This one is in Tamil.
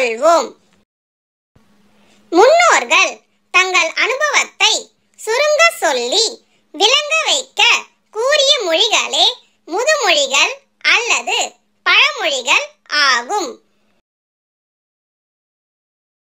கொள்வோம் முன்னோர்கள் தங்கள் அனுபவத்தை சுருங்க சொல்லி விளங்க வைக்க கூறிய மொழிகளே முதுமொழிகள் அல்லது பழமொழிகள் ஆகும்